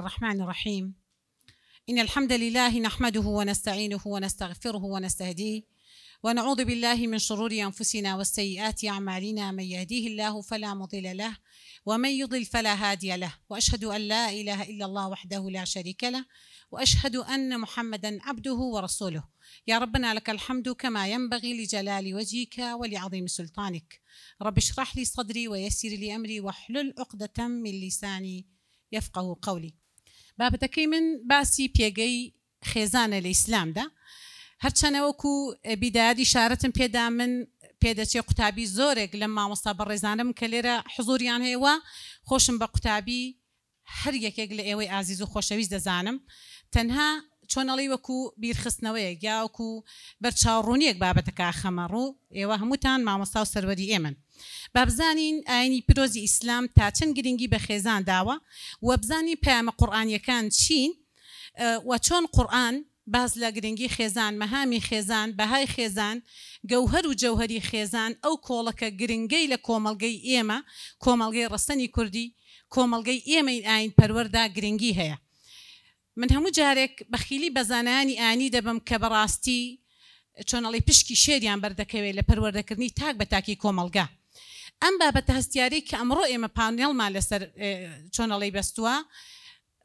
الرحمن الرحيم إن الحمد لله نحمده ونستعينه ونستغفره ونستهديه ونعوذ بالله من شرور أنفسنا والسيئات أعمالنا من يهديه الله فلا مضل له ومن يضل فلا هادي له وأشهد أن لا إله إلا الله وحده لا شريك له وأشهد أن محمدا عبده ورسوله يا ربنا لك الحمد كما ينبغي لجلال وجهك ولعظيم سلطانك رب اشرح لي صدري ويسر لي أمري واحلل عقدة من لساني يفقه قولي بابەتەکەی من باسی پێگەی خێزانە لە ئیسلامدا هەرچەنەوەکو بیدادی شارەتم پێدا من پێدەچێ قوتابی زۆرێک لە مامۆستا بە ڕێزانم کە لێرە حزوریان هەیەوە خۆشم بە قوتابی هەر یەکێک لە ئێوەی ئازیز و خۆشەویست دەزانم تەنها چۆنەڵی وەکو بیرخستنەوەیە یاوەکو بەرچاوڕوونیەک بابەتەکە خەمەڕوو ئێوە هەمووتان مامۆستا و سەروەری ئێمن بابزانین ئاینی پیرۆزی ئیسلام تا چەند گرنگی بە خێزان داوە و بزانین پامە قورآانیەکان چین و چۆن قورآن باز لە گرنگی خێزان مەهامی خێزان بەهای خێزان گەوهر و جەوهری خێزان ئەو کۆڵەکە گرنگەی لە کۆمەلگەی ئێمە کۆمەلگەی ڕستنی کوردی کۆمەلگەی ئێمەین ئاین پەروەەردا گرنگی هەیە من هەموو جارێک بەخیلی بەزانانی ئانی دەبم کە بەڕاستی چۆنەڵی پشکی شێریان بەردەکەوێت لە پەروەەردەکردنی تاک بە تاکی کۆمەلگە ئەم بابەتە هەستیاری کە ئەمڕۆ ئێمە پانێڵمان لەسەر چۆنەڵی بەستووە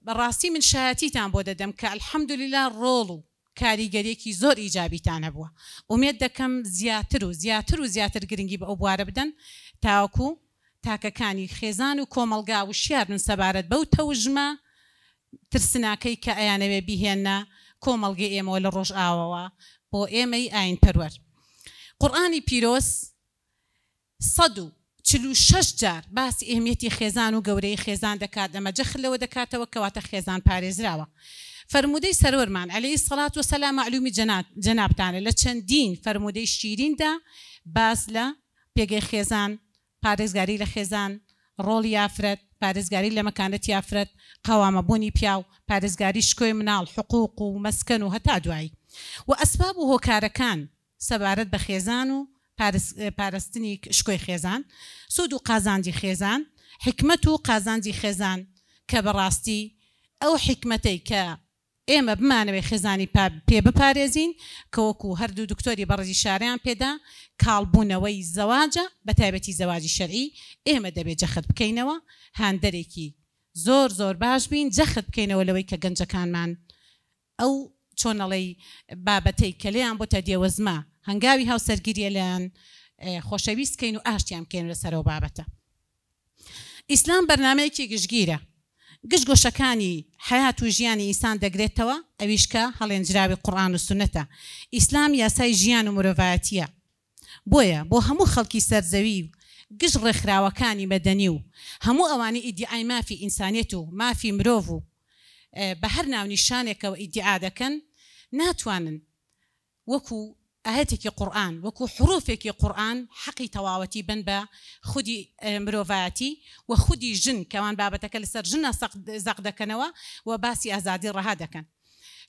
بەڕاستی من شایەتیتان بۆ دەدەم کە ئەلحەمدولیلا ڕۆڵ و کاریگەرێکی زۆر ئیجابیتان هەبووە ئومێت دەکەم زیاتر و زیاتر و زیاتر گرنگی بە ئەو بوارە بدەن تاوەکو تاکەکانی خێزان و کۆمەلگا و شیارن سەبارەت بەو تەوژمە ترسناکەی کە ئەیانەوێ بیهێنە کۆمەلگە ئێمەوە لە ڕۆژ ئاوەوە بۆ ئێمەی ئاین پەروەر قورآانی پیرۆس سەد و چلو شش جار باسی ئهمیەتی خێزان و گەورەی خێزان دەکات ئەمە جەخلەوە دەکاتەوە کەواتە خێزان پارێزراوە. فرمودەی سەرۆرمان ئەلی سەڵات و سەلا معلومی جنابتانە لە چەندین فرمودەی شیریندا باس لە پێگەی خێزان پارێزگاری لە خێزان ڕۆڵی یافرەت پارێزگاری لە مەکانەت یافرەت قەوامەبوونی پیا و پارێزگاری شکۆی مناڵ حقوق و مەسکەن و هەتا دوایی و ئەسباب و هۆکارەکان سەبارەت بە خێزان و پاراستنی شکۆی خێزان سود و قازاندی خێزان حکمت و قازاندی خێزان کە بەڕاستی ئەو حکمتەی کە ئێمە بمانەوێ خێزانی پێ بپارێزین کەوەکو هەردوو دکتۆری بەڕزی شاریان پێدا کاڵبوونەوەی زەواجە بە تایبەتی زەواجی شەرعی ئێمە دەبێت جەخت بکەینەوە هەندێکی زۆر زۆر باش بین جەخت بکەینەوە لەوەی کە گەنجەکانمان ئەو چۆنەڵی بابەتەی کەلیان بۆ تە دێوەزمە هەنگاوی هاوسەرگیریە لەیان خۆشەویستکەین و ئاشتیان بکەین لەسەرەوە بابەتە ئیسلام بەرنمەیەکی گشتگیرە گشتگۆشەکانی حیات و ژیانی ئیسان دەگرێتەوە ئەویشکە هەڵێنجراوی قڕان و سونەتە ئیسلام یاسای ژیان و مرۆڤایەتە بۆیە بۆ هەموو خەڵکی سەرزەوی و گشت ڕێکخراوەکانی مەدەنی و هەموو ئەوانی ئیدعای مافی ئینسانێت و مافی مرۆڤ و بە هەر ناونیشانێکەوە ئیدعا دەکەن ناتوانن وەکو آهاتك قرآن وكو حروفێکی قرآن حقي تواوتي بن بە خودی آه، مرۆڤایەتی و خودی ژن کەوان بابەتەکە لەسەر ژنە زەق دەکەنەوە و باسی ئازادی ڕەها دەکەن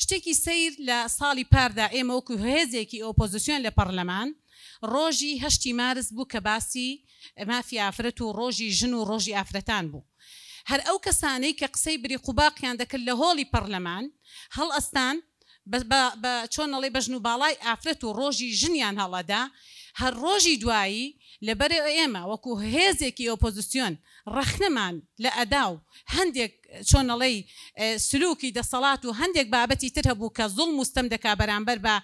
شتێکی سیر لە ساڵی پاردا ئێمە وەکو هێزێکی ئۆپۆزیسیۆن مارس بو كباسي ما في ئافرەت روجي جن ژن و ڕۆژی ئافرەتان بوو. هەر ئەو کەسانەی کە قسەی بری قوباقیان دەکرد چۆن ئەڵێ بەژن و باڵای ئافرەت و ڕۆژی ژنیان هەڵەدا هەر ڕۆژی دوایی لەبەرێ ئێمە وەکو هێزێکی ئۆپۆزیسیۆن ڕەخنەمان لە ئەدا و هەندێک چۆنەڵەی سلوکی دەسەڵات و هەندێک بابەتی تر هەبوو کە زوڵ مستەم دەکا بەرامبەر بە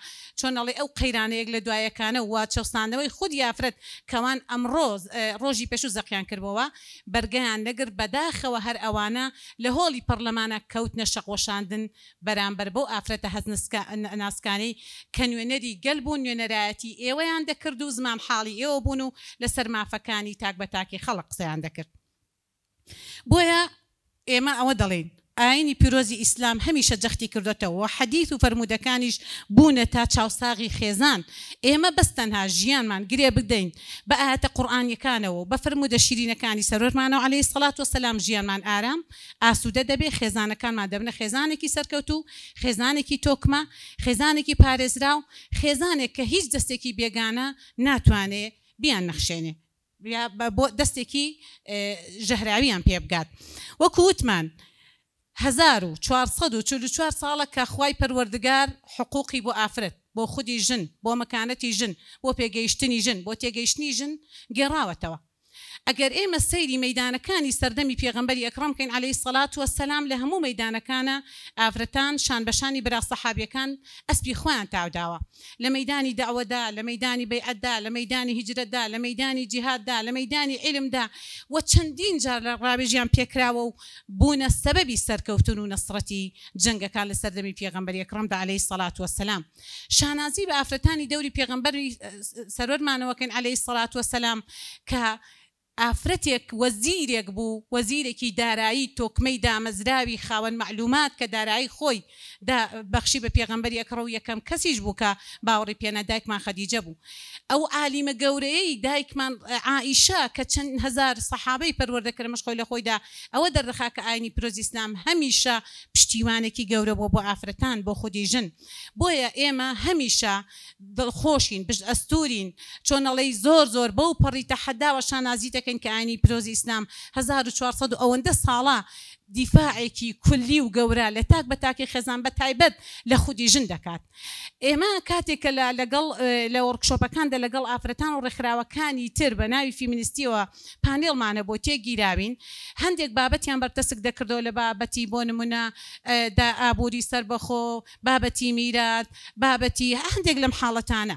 چۆنەڵی ئەو قەیرانەیەک لە دوایەکانە و چەستانەوەی خود یافرەت کەوان ئەمڕۆز ڕۆژی پێش و زەقیان کردەوە بەرگیان نەگر بەداخەوە هەر ئەوانە لە هۆڵی پەرلەمانە کەوت نەشەقۆشاندن بەرامبەر بۆ ئافرەتە هەز ناسکانی کە نوێنەری گەل بوو نوێنەرایەتی ئێوەیان دەکرد و زمان حاڵی ئێوە بوون و لە سەرمافەکانی تاک بە تاکی خەڵق قسەیان دەکرد بۆیە ئێمە ئەوە دەڵێن ئاینی پیرۆزی ئیسلام هەمیشە جەختی کردوێتەوە حەدیث و فرەرمودەکانیش بوونە تا چاوساغی خێزان ئێمە بەستەنها ژیانمان گرێ بدەین بە ئاهاتە قورآانیەکانەوە بە فرەرمودە شیرینەکانی سەرۆرمانەوە عليه سلاات و سلام ژیانمان ئارام ئاسوودە دەبێ خێزانەکانمان دەبنە خێزانێکی سەرکەوت و خێزانێکی تۆکمە خێزانێکی پارێزرا و خێزانێک کە هیچ دەستێکی بێگانە ناتوانێت بیان نەخشێنێ بۆ دەستێکی ژەهراویان پێ بگات وەکووتمان هزار و 444 ساڵە کە خی پەروەردگار حقوقی بۆ ئافرەت بۆ خودی ژن بۆ مەکانەتی ژن بۆ پێگەیشتنی ژن بۆ تێگەیشتنی ژن گێڕاوەتەوە ئەگەر ئێمە سەیری مەدانەکانی سەردەمی پێغمبەری ئەکرام کەین عليهەی سەلات وە سەسلام لە هەموو مەدانەکانە ئافرەتان شان بەشانی براسەحابیەکان ئەسپی خۆیان تاوداوە لە مەدانی داوەدا لە مەدانی بەیعەتدا لە مەدانی هیجرەتدا لە مەدانی جیهاددا لە مەدانی علمدا و چەندین جار لە ڕابێژیان پێکراوە و بوونە سەبەبی سەرکەوتن و نەسرەتی جنگەکان لە سەردەمی پێغمبەری ئەکرامدا عليهەی سەلات وەسەسلام شانازی بە ئافرەتانی دەوری پێغمبەری سەرۆرمانەوەکەن عليهەی سەلات وەسەسلام کە ئافرەتێک وەزیرێک بوو وەزیرێکی دارایی تۆکمەی دامەزراوی خاوەن معلومات کە دارایی خۆی بەخشی بە پێغمبەر یەکڕە و یەکەم کەسیش بووکە باوەڕی پێنە دایکمان خەدیجە بوو ئەو عالیمە گەورەیەی دایکمان عائیشا کە چەند هزار سەحابەی پەروەردەکرمەش خۆی لە خۆیدا ئەوە دەرخا کە ئاینی پیرۆزیسلام هەمیشە پشتیوانێکی گەورە بۆ بۆ ئافرەتان بۆ خودی ژن بۆیە ئێمە هەمیشە دڵخۆشین بش ئەستورین چۆنەڵەی زۆر زۆر بەو پەڕیتە حەداوە شانازیتە شتێکن کە ئانی پیرۆزی ئیسلام 1400 ئەوەندە ساڵە دیفاعێکی کولی و گەورە لە تاک بە تاکی خێزان بە تایبەت لە خودی ژن دەکات. ئێمە کاتێکە لە لەگەڵ لە وەرکشۆپەکاندا لەگەڵ ئافرەتان و ڕێکخراوەکانی تر بە ناوی فیمینستیەوە پانێڵمانە بۆ تێگیراوین هەندێک بابەتیان بەرتەسک دەکردەوە لە بابەتی بۆ نمونە ئابووری سربەخۆ بابەتی میرات بابەتی هەندێک لەم حاڵەتانە.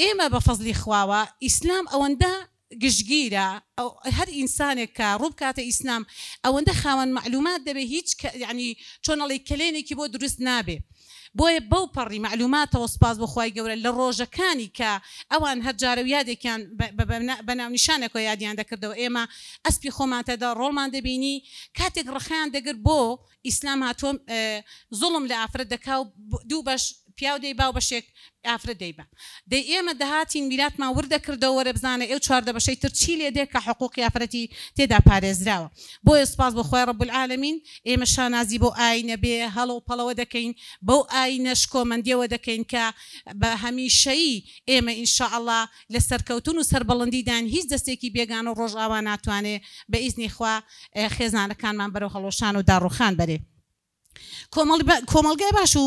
ئێمە بە فەزلی خواوە ئیسلام ئەوەندە گشتگیرە ئەو هەر ئینسانێک کە ڕوو کاتە ئیسلام ئەوەندە خاوەن معلومات دەبێ هیچ ینی چۆنەڵی کلێنێکی بۆ دروست نابێ. بۆیە بەو پەڕی معلوماتەوە سپاس بخوای گەورە لە ڕۆژەکانی کە ئەوان هەرجارە و یادێکیان بەناونیشانێکەوە یادیان دەکردەوە ئێمە ئەسپی خۆمانتەدا ڕۆڵمان دەبینی کاتێک ڕخیان دەگرت بۆ ئیسلام هاتۆم زوڵم لە ئافرەت دەکا و دوو بەش پیاو دەیبا و بەشێک ئافرە دەیبا دەی ئێمە دەهاتین میراتمان وردەکردەوە وەرە بزانە ئێو چواردە بەشەی تر چی لێ دێت کە حقوقی یافرەتی تێدا پارێزراوە بۆ ئێسپاس بۆ خۆی ڕبولعاالمین ئێمە شانازی بۆ ئاینە بێ هەڵ و پەڵەوە دەکەین بەو ئاینەش کۆمەندیەوە دەکەین کە بە هەمیشایی ئێمە ئینشاءله لە سەرکەوتون و سربڵندیدان هیچ دەستێکی بێگان و ڕۆژاوا ناتوانێ بە ئیزنی خوا خێزانەکانمان بەرەو هەڵۆشان و داڕوخان بەرێ. کۆمەلگای باش و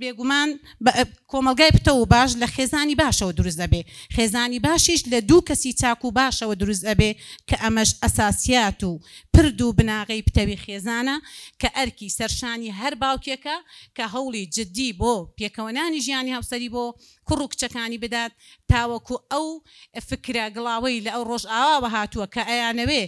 بێگومان کۆمەلگای پتە و باش لە خێزانی باشەوە دروست دەبێ خێزانی باشیش لە دوو کەسی چاک و باشەوە دروست ئەبێ کە ئەمەش ئەساسیات و پرد و بناغی پتەوی خێزانە کە ئەرکی سەرشانی هەر باوکێکە کە هەوڵی جددی بۆ پێکەوەنانی ژیانی هاوسری بۆ کوڕ و کچەکانی بدات تاوەکو ئەو فکرە گڵاوەی لە ئەو ڕۆژ ئاوە هاتووە کە ئەیانەوێ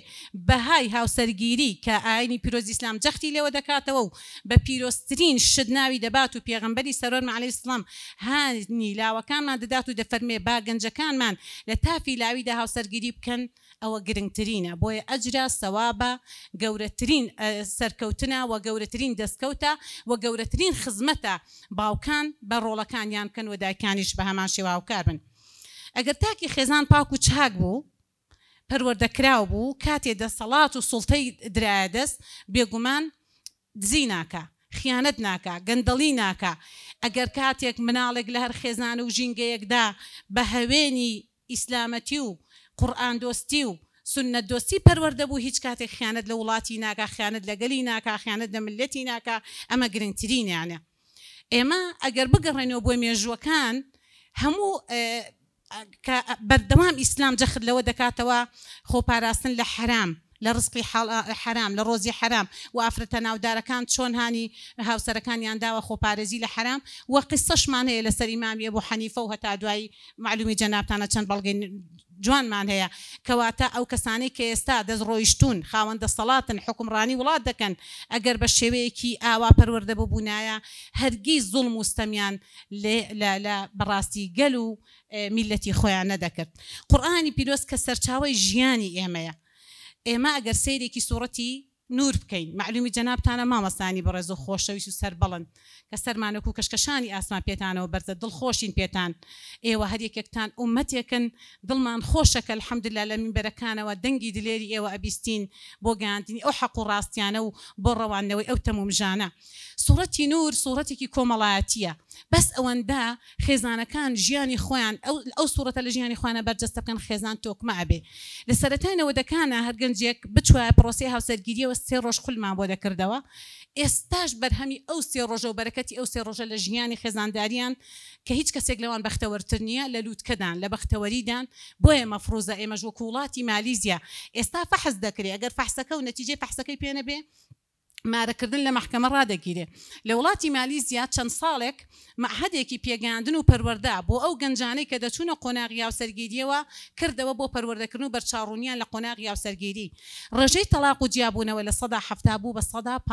بەهای هاوسەرگیری کە ئاینی پیرۆزی ئسلام جەختی لێوە دەکاتەوە و بە پیرۆستترین شدناوی دەبات و پێغمبەری سەرۆر مالی سلام هانی لاوەکانمان دەدات و دەفەرمێ با گەنجەکانمان لە تافی لاویدا هاوسەرگیری بکەن ئەوە گرنگترینە بۆیە ئەجرا سەوابە گەورەترین سەرکەوتنە و گەورەترین دەستکەوتە و گەورەترین خزمەتە باوکان بە ڕۆڵەکانیان بکەن و دایکانیش بە هەمان شێواوکار بن. ئەگەر تاکی خێزان پاک و چاک بوو پەروەردەکراو بوو کاتێ دەسەڵات و سڵتەی درایە دەست بێگومان دزی ناکە خیانەت ناکە گەندەڵی ناکە ئەگەر کاتێک مناڵێک لە هەر خێزان و ژینگەیەکدا بە هەوێنی ئیسلامەتی و قورآان دۆستی و سنە دۆستی پەروەەردەبوو هیچ کاتێک خیانەت لە وڵاتی ناکە خیانەت لەگەلی ناکە خیانەت لە ملەتی ناکە ئەمە گرنگترینیانە ئێمە ئەگەر بگەڕێنەوە بۆ مێژوەکان هەموو بەردەوام ئیسلام جەخت لەوە دەکاتەوە خۆپاراستن لە حرام لە ڕسپی حرام لە ڕۆزی حرام و ئافرەتە ناودارەکان چۆن هاانی هاوسەرەکانیان داوە خۆپارێزی لە حرام و قسەشمان هەیە لە سەریمامیە بۆ حەنیفە و هەتا دوایی معلومی جەنابتانە چەند بەڵگەین جوانمان هەیە کەواتە ئەو کەسانی کە ئێستا دەستڕۆیشتون خاوەندە سەڵاتن حکمڕانی وڵات دەکەن ئەگەر بە شێوەیەکی ئاوا پەروەەردە ببوونایە هەرگی زوڵ مستەمیان لە بەڕاستی گەل و میلەتی خۆیان نەدەکرد قورآانی پیرۆست کە سەرچاوی ژیانی ئێمەیە إيه، ما ئەگەر كي صورتي نور بکەین معلومی جەنابتانە مامەستانی بە ڕێز و خۆشەویست و سەر بڵند کە سەرمانەک و کەشکەشانی ئاسمان پێتانەوە بەرزە دڵخۆشین پێتان ئێوە هەریەکێکتان ئومەتێکن دڵمان خۆشەکە حەمدللا لە منبەرەکانەوە دەنگی دلێری ئێوە ئەبیستین بۆ گاندنی ئەو حەق و ڕاستیانە و بۆ ڕەوانەوەی ئەو تەمومژانە سوورەتی نور سوورەتێکی کۆمەڵایەتیە بەس ئەوەندە خێزانەکان ژیانی خۆیان ئەو سوورەتە لە ژیانی خوانە بەرجەستەکەن خێزان تۆکمە ئەبێ لە سەرەتانەوە دەکانە هەرگەنجێک بچوە پرۆسی هاوسەرگیریەوە سێ ڕۆژ خولمان بۆ دەکردەوە ئێستاش بەرهەمی ئەو سێ ڕۆژە و بەرەکەتی ئەو سێ ڕۆژە لە ژیانی خێزانداریان کە هیچ کەسێک لەوان بەختەوەتر نییە لە لووتکەدان لە بەختەوەریدان بۆیە مەفرۆزە ئێمەژوە کوڵاتی مالیزیا ئێستا فەحز دەکرێت ئەگەر فەحسەکە و نەتیجێ فەحسەکەی پێنە بێ مارەکردن لە مەحکەمە ڕدەگیرێ لە وڵاتی مالیزیا چەند ساڵێک مەحدێکی پێگاندن و پەروەەردا بۆ ئەو گەنجانەی کە دەچوونە قۆناغیا و سەرگیریەوە کردەوە بۆ پەروەردەکردن و بەرچاڕونیان لە قۆناغیا و سەرگیری ڕژەی تەلاق و جیاببوونەوە لە سەدا هەفتا بوو بە سەدا پ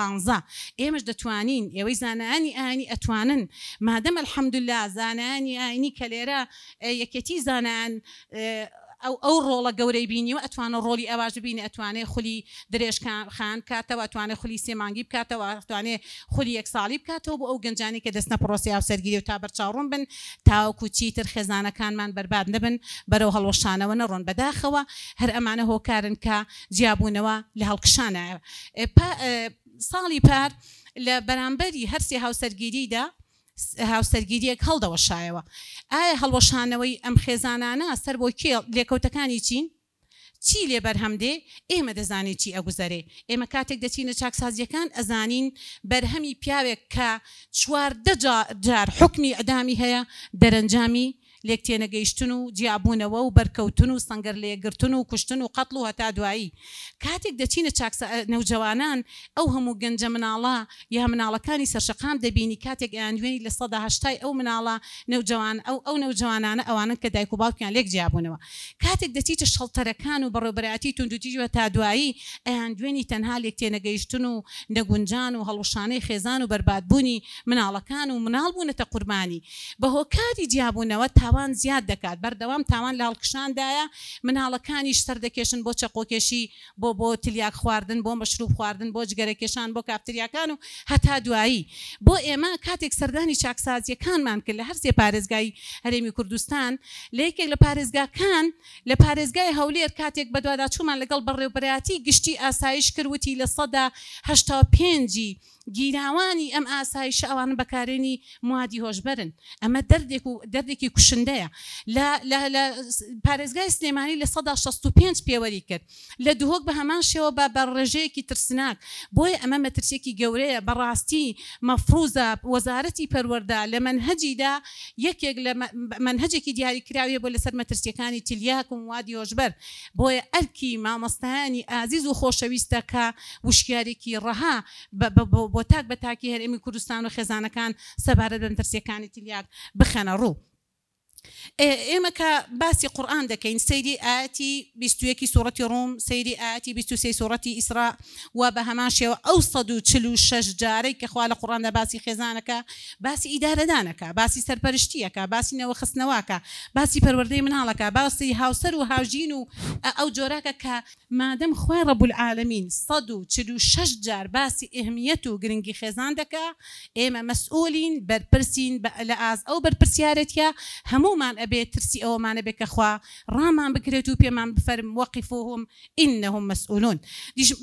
ئێمەش دەتوانین ئێوەی زانانی ئانی ئەتوانن مادەمە الحەمدللا زانانی ئاینی کە لێرە یەکەتی زانان ئەو ئەو ڕۆڵە گەورەی بینی و ئەتوانە ڕۆلی ئەواژ بینی ئەتوانێت خولی درێژکان خان کاتەوە ئەتوانێت خولی سێمانگی بکاتەوە ئەتوانێت خولی یەکساڵی بکاتەوە بۆ ئەو گەنجانی کە دەستە پرۆسی ئاو سەرگیری و تا بەرچاوڕون بن تاوەکو چیتر خێزانەکانمان بەرباد نبن بەرەو هەڵۆشانەوە نەڕۆن بەداخەوە هەر ئەمانە هۆکارن کە جیاببوونەوە لە هەڵکشانە ساڵی پار لە بەرامبەری هەرسی هاوسەرگیریدا هاوسەرگیریەک هەڵدەوەشایەوە ئایا هەڵوەشانەوەی ئەم خێزانانە سەر بۆ کێ لێکەوتەکانی چین؟ چی لێبەر هەمدێ ئێمە دەزانێت چی ئەگوزارێ ئێمە کاتێک دەچینە چاکسازیەکان ئەزانین بەرهەمی پیاوێک کە چواردە جار حکمی ئەدامی هەیە دەرەنجامی لێک تێنەگەیشتن و جیاببوونەوە و بەرکەوتن و سنگەر لێگرتن و کوشتن و قەتڵ و هەتا دوایی کاتێک دەچینە چاکسە نەوجەوانان ئەو هەموو گەنجە مناڵە یا مناڵەکانی سەرشقام دەبینی کاتێک ئەیان دوێنی لە سەدا هشتای ئەو مناڵە نەوجوان ئەو ئەو نەوجوانانە ئەوانن کە دایک و باوکیان لێک جیاببوونەوە کاتێک دەچیتە شەڵتەرەکان و بەڕێبراتی تونندوتیوە تا دوایی ئەیان دوێنی تەنها لێک تێنەگەیشتن و نەگونجان و هەڵوشانەی خێزان و بەربادبوونی مناڵەکان و مناڵ بوونەتە قوربانی بەهۆکاری جیاببوونەوە تا تاوان زیاد دەکات بەردەوام تاوان لاڵکشاندایە مناڵەکانیش سەردەکێشن بۆ چەقۆکێشی بۆ بۆ تلیاک خواردن بۆ مەشروب خواردن بۆ جگەرەکێشان بۆ کاپتریاکان و هەتا دوایی بۆ ئێمە کاتێک سەردانی چاکسازیەکانمان کرد لە هەرزێ پارێزگای هەرێمی کوردستان لەیکێک لە پارێزگاکان لە پارێزگای هەولێر کاتێک بەدوادا چومان لەگەڵ بەڕێوبەتی گشتی ئاسایش کردوتی لە سەدا هشتا پێنجی. گیراوانی ئەم ئاسایش ئەوان بەکارێنی موادی هۆشبەرن ئەمە دەردێک و دەردێکی کوشن هەڵوەستندەیە لە پارێزگای سلێمانی لە 1965 پێوەری کرد لە دوهۆک بە هەمان شێوە بە بەڕێژەیەکی ترسناک بۆی ئەمە مەترسێکی گەورەیە بەڕاستی مەفروزە وەزارەتی پەروەەردا لە منهجیدا یەکێک لە منهجێکی دیاریکراویە بۆ لەسەر مەترسیەکانی تلیاک و وادیۆژبەر بۆیە ئەرکی مامەستایانی ئازیز و خۆشەویستەکە وشکارێکی ڕەها بۆ تاک بە تاکی هەرێمی کوردستان و خێزانەکان سەبارەت بەمترسیەکانی تلیاک بخەنە ڕوو. ئێمە کە باسی قورآان دەکەین سەیری ئاتی بیستویەکی سوورەتی ڕوم سەیری ئاتی 23 سوورەتی ئیسرا و بە هەمان شێوە ئەو 1940 جارەی کەخوا لە قڕاندا باسی خێزانەکە باسی ئیدارەدانەکە باسی سەرپەرشتیەکە باسینەوە خستنەوەکە باسی پەروەدەی مناڵەکە باسی هاوسەر و هاوژین و ئەو جۆراکە کە مادەم خوای ڕەبول عاالمین 1940 جار باسی ئهمیەت و گرنگی خێزان دەکە ئێمە مەسئولین بەرپرسین لە ئاز ئەو بەرپسیارەتە هەموو هەمومان ئەبێت ترسی ئەومانە بێ کەخوا ڕامان بکرێت و پێمان بفەرم وەقیفۆهم ئینەهم مەسئولون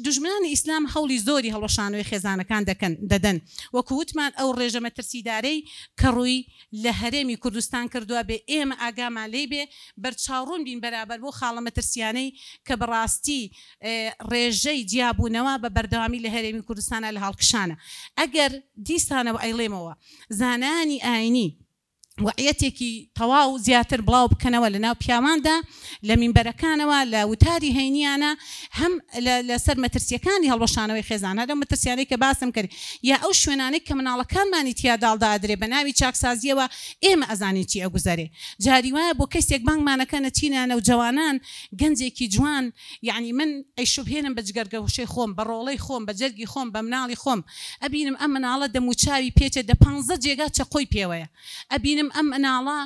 دژمنانی ئیسلام هەولی زۆری هەڵەشانوی خێزانەکان دەکەن دەدەن وەکووتمان ئەو ڕێژەمە ترسیدارەی کە ڕووی لە هەرێمی کوردستان کردووە بێ ئێمە ئاگامان لێ بێ بەرچاوڕون بین بەرابەر بۆ خاڵەمە ترسیانەی کە بەڕاستی ڕێژەی جیاببوونەوە بە بەردەوامی لە هەرێمی کوردستانە لە هەڵکشانە ئەگەر دیسانەوە ئەیڵێمەوە زانانی ئاینی وعەتێکی تەواو زیاتر بڵاو بکەنەوە لە ناو پیاواندا لە مینبەرەکانەوە لە وتاری هەینیانە هەم لەسەر مەترسیەکانی هەڵبەشانەوەی خێزانە لە مەترسیانەی کە باسم کرد یا ئەو شوێنانەی کە مناڵەکانمانی تیاداڵدادرێ بە ناوی چاکسازیەوە ئێمە ئەزانانی چی ئەگوزارێ جاری وایە بۆ کەسێک بانگمانەکە نەچینانە و جوانان گەنجێکی جوان یعنی من ئەیشوبهێنم بە جگەرگە وشەی خۆم بە ڕۆڵی خۆم بە جەرگی خۆم بە مناڵی خۆم ئەبینم ئەم مناڵە دەموچاوی پێچێت دە پ جێگا چە قۆی پێوەیە ئەبینم دەڵێم ئەم مناڵە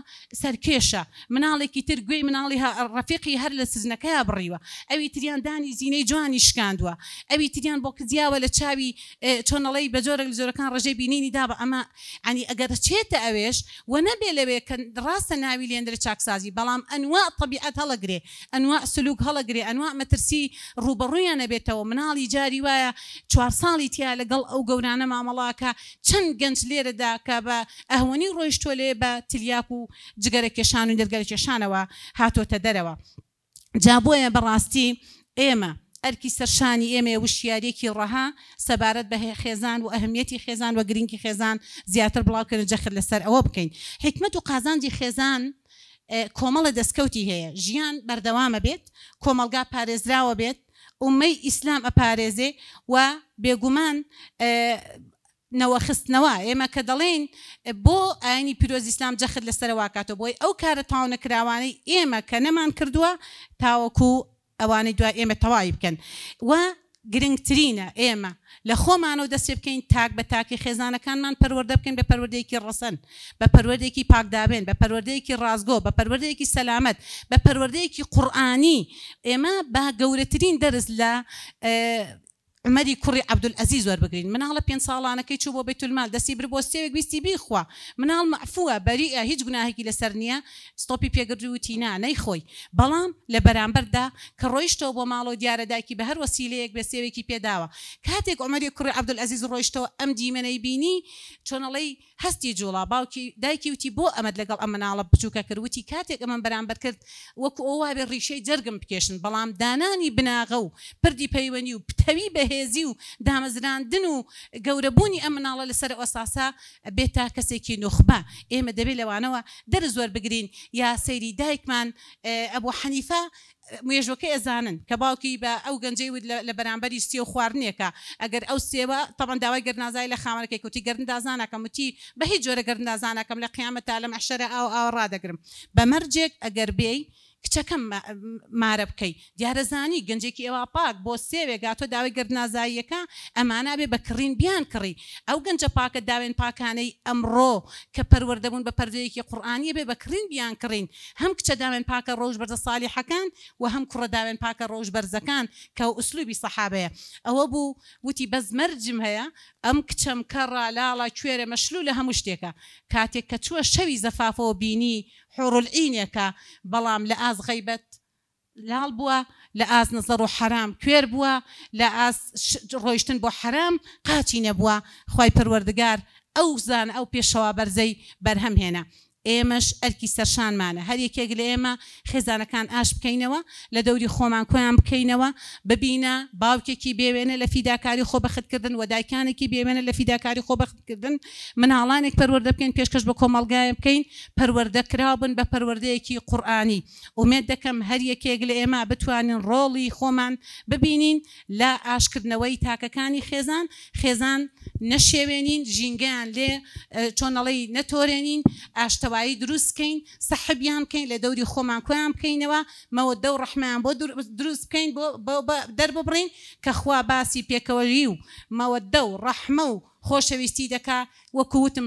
سەرکێشە مناڵێکی تر گوێی مناڵی ڕفیقی هەر لە سزنەکەی بڕیوە ئەوی تریان دانی زینەی جوانی شکاندووە ئەوی تریان بۆ کردیاوە لە چاوی چۆنەڵی بە جۆرە زۆرەکان ڕژەی بینینی دا بە ئەمە ئەنی ئەگەر چێتە ئەوێش و نەبێ لەوێ کە ڕاستە ناوی لێندرە چاکسازی بەڵام ئەنوا طبیعەت هەڵەگرێ ئەنوا سلوک هەڵەگرێ ئەنوا مەترسی ڕوبڕویان نەبێتەوە مناڵی جاری وایە چوار ساڵی تیا لەگەڵ ئەو گەورانە مامەڵاکە چەند گەنج لێرەدا کە بە ئەهوەنی ڕۆیشتۆ لێ بە لە تلیاک و جگەرە کێشان و دەرگەر کێشانەوە هاتۆتە دەرەوە جابۆیە بەڕاستی ئێمە ئەرکی سەرشانی ئێمە وشیارێکی ڕەها سەبارەت بە خێزان و ئەهمیەتی خێزان و گرنگی خێزان زیاتر بڵاوکردن جەخر لەسەر ئەوە بکەین حکمت و قازانجی خێزان کۆمەڵە دەستکەوتی هەیە ژیان بەردەوامە بێت کۆمەلگا پارێزراوە بێت ومەی ئیسلام ئەپارێزێ و بێگومان نەوەخستنەوە ئێمە کە دەڵێن بۆ ئاینی پیرۆز ئیسلام جەخت لەسەر واکاتەوە بۆی ئەو کارە تاونەکراوانەی ئێمە کە نەمان کردووە تاوەکو ئەوانەی دوای ئێمە تەواوی بکەن و گرنگترینە ئێمە لە خۆمانەوە دەستی بکەین تاک بە تاکی خێزانەکانمان پەروەدە بکەن بە پەروەدەیەکی ڕسن بە پەروەدێکی پاکدابێن بە پەروەدەیەکی ڕازگۆ بە پەروەدەیەکی سەلامت بە پەروەدەیەکی قورآانی ئێمە با گەورەترین دەرز لە عمەری کوڕی عبدول ئەزی زۆر بگرین مناڵە پێ ساڵانەکەی چوو بۆ بەیتولمال دەسی بر بۆ سێوێک ویستی بیخوا مناڵ مەعفووە بەریە هیچ گوناهێکی لەسەر نییە ستۆپی پێگردی و تینا نەیخۆی بەڵام لە بەرامبەردا کە ڕۆیشتەوە بۆ ماڵۆ دیارەداکی بە هەر وسیلەیەک بە سێوێکی پێداوە کاتێک ئۆمەری کوڕی عبدول ئەزیز ڕۆیشتەوە ئەم دیمەەی بینی چۆنەڵی هەستی جوڵا باوکی دایکی وتی بۆ ئەمەد لەگەڵ ئەم مناڵە بچووکە کردوتی کاتێک ئەمە بەرامبەر کرد وەکو ئەووا بێ ڕیشەی جەرگم بکێشن بەڵام دانانی بناغە و پردی پەیوەنی و پتەوی بەهێ پێزی و دامەزراندن و گەورەبوونی ئەم مناڵە لەسەر ئۆساسا بێتە کەسێکی نوخبە ئێمە دەبێت لەوانەوە دەر زۆر بگرین یا سەیری دایکمان ئەبوو حەنیفا مێژۆکە ئەزانن کە باوکی بە ئەو گەنجی ود لە بەرامبەری سیێ خواردنێکە ئەگەر ئەو سێوە تەبان داوای گەرنازای لە خامەکەی کوتی گەرندازانەکەم وتی بە هیچ جۆرە گەرندازانەکەم لە قیامەت تا لە مەحشرە ئەو ئاو ڕدەگرم بە مەرجێک ئەگەر بێی کچەکەم مارە بکەی دیارەزانی گەنجێکی ئێوە پاک بۆ سێوێگاتۆ داوای گردنازاییەکە ئەمانە بێ بە کڕین بیان کڕی ئەو گەنجە پاکە داوێن پاکانەی ئەمڕۆ کە پەروەردەبوون بە پەردەیەکی قورآانی بێ بە کڕین بیان کڕین هەم کچە داوێن پاکە ڕۆژ بەرزە ساڵیحەکان و هەم کوڕە داوێن پاکە ڕۆژ بەرزەکان کە ئوسلوبی سەحابەیە ئەوە بوو وتی بەزمەرجم هەیە ئەم کچەم کەڕا لاڵا کوێرە مەشلو لە هەموو شتێکە کاتێک کە چووە شەوی زەفافەوە بینی حڕولعینەکە بەڵام لە ئاز غیبەت لاڵ بووە لە ئاس نزەر و حرام کوێر بووە لە ئاس ڕۆیشتن بۆ حرام قاچی نەبووە خی پەروەردگار ئەو زان ئەو پێشەوە بەرزەی بەرهەم هێنا ئێمەش ئەرکی سەرشانمانە هەر یەکێک لە ئێمە خێزانەکان ئاش بکەینەوە لە دەوری خۆمان کۆیان بکەینەوە ببینە باوکێکی بێوێنە لە فیداکاری خۆ بەختکردن و دایکانێکی بێوێنە لە فیداکاری خۆ بەختکردن مناڵانێک پەروەەردە بکەین پێشکەش بە کۆمەلگایە بکەین پەروەەردەکرابن بە پەروەردەیەکی قورآانی ومێت دەکەم هەر یەکێک لە ئێمە بتوانین ڕۆڵی خۆمان ببینین لە ئاشکردنەوەی تاکەکانی خێزان خێزان نەشێوێنین ژینگەیان لێ چۆنەڵی نەتۆرێنین ئاشتەوە هەوایی دروستکەین سەحبیان بکەین لە دەوری خۆمان کویان بکەینەوە مەوە دە و ڕحمیان بۆ دروست بکەین دەر ببڕین کە خوا باسی پێکەوەری و مەوە دە و ڕەحمە و خۆشەویستی دکا وەکوتم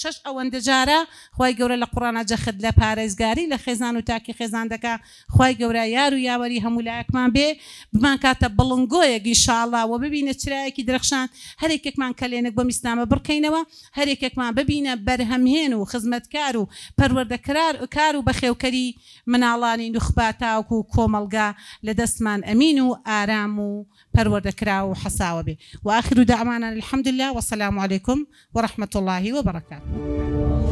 شش ئەوەندە جارە خی گەورە لە قڕانە جەخت لە پارێزگاری لە خێزان و تاکی خێزان دکا خی گەورە یار و یاوەری هەمولایەکمان بێ بمان کاتە بڵنگۆیەکی شاڵا و ببینە چرایەکی درخشان هەرێکێکمان کەلێنک بۆ میستامە بڕکەینەوە هەرێکێکمان ببینە بەرهەمهێن و خزمەتکار و پەروەردەکرار کار و بەخێوکەری مناڵانی نوخباتاوکو و کۆمەلگا لە دەستمان ئەمین و ئارام و پەروەردەکرا و حەساوە بێ و آخر و السلام علیکم و عليكم ورحمة الله وبركاته